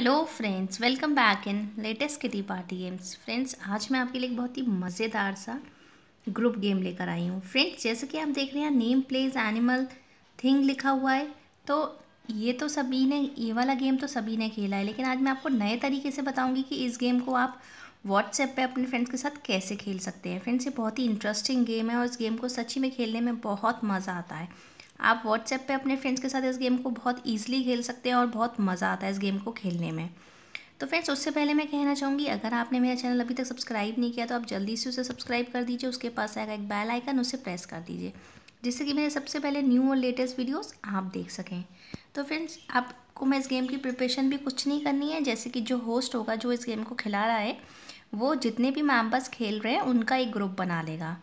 hello friends welcome back in latest kitty party games friends आज मैं आपके लिए बहुत ही मज़ेदार सा ग्रुप गेम लेकर आई हूँ फ्रेंड्स जैसे कि आप देख रहे हैं नेम प्लेज एनिमल थिंग लिखा हुआ है तो ये तो सभी ने ये वाला गेम तो सभी ने खेला है लेकिन आज मैं आपको नए तरीके से बताऊँगी कि इस गेम को आप व्हाट्सएप पर अपने फ्रेंड्स के साथ कैसे खेल सकते हैं फ्रेंड्स ये बहुत ही इंटरेस्टिंग गेम है और इस गेम को सच्ची में खेलने में बहुत मज़ा आता है आप व्हाट्सएप पे अपने फ्रेंड्स के साथ इस गेम को बहुत ईजिली खेल सकते हैं और बहुत मज़ा आता है इस गेम को खेलने में तो फ्रेंड्स उससे पहले मैं कहना चाहूँगी अगर आपने मेरा चैनल अभी तक सब्सक्राइब नहीं किया तो आप जल्दी से उसे सब्सक्राइब कर दीजिए उसके पास आएगा एक बेल आइकन उसे प्रेस कर दीजिए जिससे कि मेरे सबसे पहले न्यू और लेटेस्ट वीडियोस आप देख सकें तो फ्रेंड्स आपको मैं इस गेम की प्रिपरेशन भी कुछ नहीं करनी है जैसे कि जो होस्ट होगा जो इस गेम को खिला रहा है वो जितने भी मैम्बर्स खेल रहे हैं उनका एक ग्रुप बना लेगा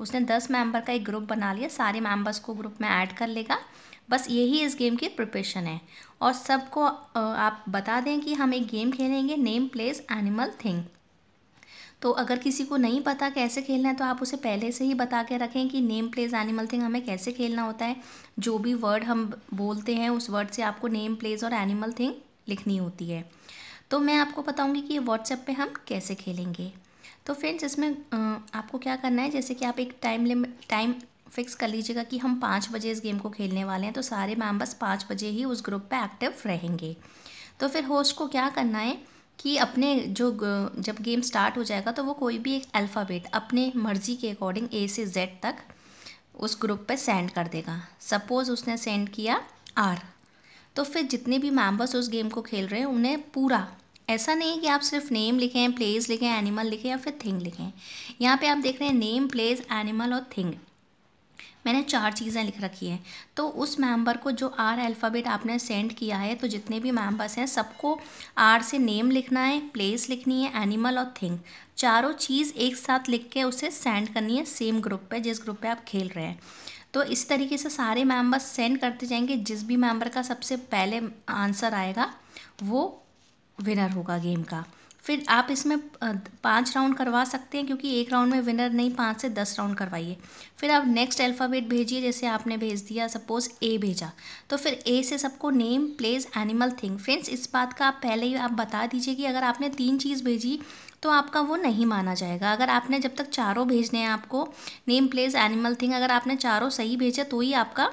उसने दस मेंबर का एक ग्रुप बना लिया सारे मेंबर्स को ग्रुप में ऐड कर लेगा बस यही इस गेम की प्रिपरेशन है और सबको आप बता दें कि हम एक गेम खेलेंगे नेम प्लेस एनिमल थिंग तो अगर किसी को नहीं पता कैसे खेलना है तो आप उसे पहले से ही बता के रखें कि नेम प्लेस एनिमल थिंग हमें कैसे खेलना होता है जो भी वर्ड हम बोलते हैं उस वर्ड से आपको नेम प्लेस और एनिमल थिंग लिखनी होती है तो मैं आपको बताऊँगी कि ये व्हाट्सएप पर हम कैसे खेलेंगे तो फ्रेंड्स इसमें आपको क्या करना है जैसे कि आप एक टाइम लिमिट टाइम फिक्स कर लीजिएगा कि हम पाँच बजे इस गेम को खेलने वाले हैं तो सारे मेम्बर्स पाँच बजे ही उस ग्रुप पे एक्टिव रहेंगे तो फिर होस्ट को क्या करना है कि अपने जो जब गेम स्टार्ट हो जाएगा तो वो कोई भी एक अल्फ़ाबेट अपने मर्ज़ी के अकॉर्डिंग ए से जेड तक उस ग्रुप पे सेंड कर देगा सपोज़ उसने सेंड किया आर तो फिर जितने भी मेम्बर्स उस गेम को खेल रहे हैं उन्हें पूरा ऐसा नहीं कि आप सिर्फ नेम लिखें प्लेस लिखें एनिमल लिखें या फिर थिंग लिखें यहाँ पे आप देख रहे हैं नेम प्लेस एनिमल और थिंग मैंने चार चीज़ें लिख रखी हैं तो उस मेंबर को जो आर अल्फ़ाबेट आपने सेंड किया है तो जितने भी मेंबर्स हैं सबको आर से नेम लिखना है प्लेस लिखनी है एनिमल और थिंग चारों चीज़ एक साथ लिख के उसे सेंड करनी है सेम ग्रुप पे जिस ग्रुप पे आप खेल रहे हैं तो इस तरीके से सारे मेंबर्स सेंड करते जाएंगे जिस भी मेम्बर का सबसे पहले आंसर आएगा वो विनर होगा गेम का फिर आप इसमें पाँच राउंड करवा सकते हैं क्योंकि एक राउंड में विनर नहीं पाँच से दस राउंड करवाइए फिर आप नेक्स्ट अल्फ़ाबेट भेजिए जैसे आपने भेज दिया सपोज़ ए भेजा तो फिर ए से सबको name place animal thing friends इस बात का आप पहले ही आप बता दीजिए कि अगर आपने तीन चीज़ भेजी तो आपका वो नहीं माना जाएगा अगर आपने जब तक चारों भेजने हैं आपको नेम प्लेस एनिमल थिंग अगर आपने चारों सही भेजा तो ही आपका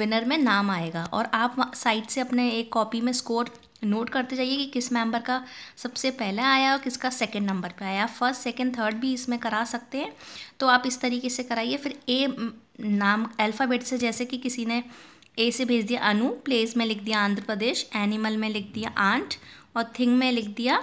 विनर में नाम आएगा और आप साइड से अपने एक कॉपी में स्कोर नोट करते जाइए कि किस मेंबर का सबसे पहला आया और किसका सेकंड नंबर पे आया फर्स्ट सेकंड थर्ड भी इसमें करा सकते हैं तो आप इस तरीके से कराइए फिर ए mm, नाम अल्फ़ाबेट से जैसे कि किसी ने ए से भेज दिया अनु प्लेस में लिख दिया आंध्र प्रदेश एनिमल में लिख दिया आंट और थिंग में लिख दिया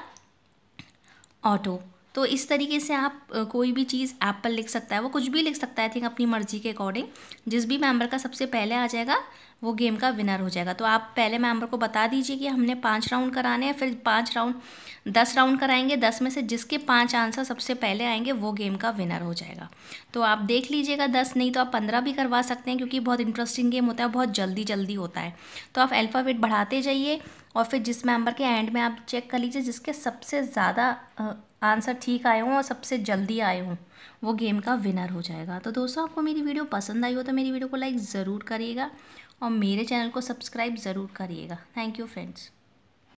ऑटो तो इस तरीके से आप कोई भी चीज़ एप्पल लिख सकता है वो कुछ भी लिख सकता है थिंक अपनी मर्जी के अकॉर्डिंग जिस भी मेंबर का सबसे पहले आ जाएगा वो गेम का विनर हो जाएगा तो आप पहले मेंबर को बता दीजिए कि हमने पाँच राउंड कराने हैं फिर पाँच राउंड दस राउंड कराएंगे दस में से जिसके पाँच आंसर सबसे पहले आएंगे वो गेम का विनर हो जाएगा तो आप देख लीजिएगा दस नहीं तो आप पंद्रह भी करवा सकते हैं क्योंकि बहुत इंटरेस्टिंग गेम होता है बहुत जल्दी जल्दी होता है तो आप अल्फ़ाबेट बढ़ाते जाइए और फिर जिस मेंबर के एंड में आप चेक कर लीजिए जिसके सबसे ज़्यादा आंसर ठीक आए हों और सबसे जल्दी आए हों वो गेम का विनर हो जाएगा तो दोस्तों आपको मेरी वीडियो पसंद आई हो तो मेरी वीडियो को लाइक ज़रूर करिएगा और मेरे चैनल को सब्सक्राइब ज़रूर करिएगा थैंक यू फ्रेंड्स